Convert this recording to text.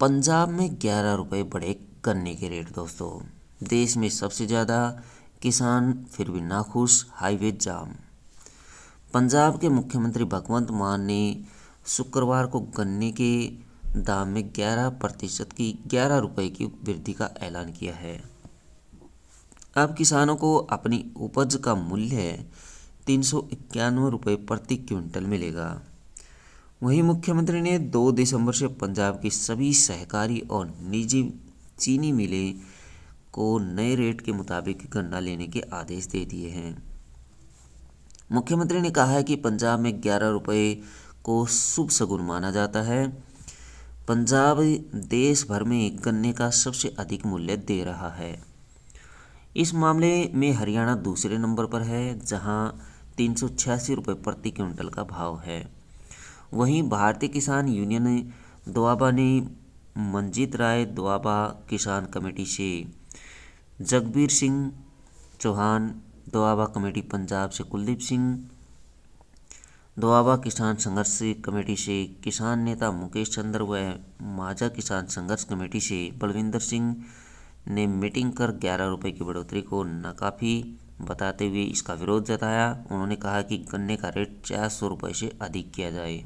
पंजाब में ग्यारह रुपये बढ़े गन्ने के रेट दोस्तों देश में सबसे ज़्यादा किसान फिर भी नाखुश हाईवे जाम पंजाब के मुख्यमंत्री भगवंत मान ने शुक्रवार को गन्ने के दाम में 11 प्रतिशत की 11 रुपए की वृद्धि का ऐलान किया है अब किसानों को अपनी उपज का मूल्य तीन सौ इक्यानवे रुपये प्रति क्विंटल मिलेगा वहीं मुख्यमंत्री ने 2 दिसंबर से पंजाब की सभी सहकारी और निजी चीनी मिलें को नए रेट के मुताबिक गन्ना लेने के आदेश दे दिए हैं मुख्यमंत्री ने कहा है कि पंजाब में ग्यारह रुपये को शुभ सगुन माना जाता है पंजाब देश भर में गन्ने का सबसे अधिक मूल्य दे रहा है इस मामले में हरियाणा दूसरे नंबर पर है जहां तीन सौ छियासी रुपये प्रति क्विंटल का भाव है वहीं भारतीय किसान यूनियन दोआबा ने मंजीत राय दुआबा किसान कमेटी से जगबीर सिंह चौहान दुआबा कमेटी पंजाब से कुलदीप सिंह दोआबा किसान संघर्ष कमेटी से किसान नेता मुकेश चंद्र व माझा किसान संघर्ष कमेटी से बलविंदर सिंह ने मीटिंग कर ग्यारह रुपये की बढ़ोतरी को नाकाफ़ी बताते हुए इसका विरोध जताया उन्होंने कहा कि गन्ने का रेट चार सौ रुपये से अधिक किया जाए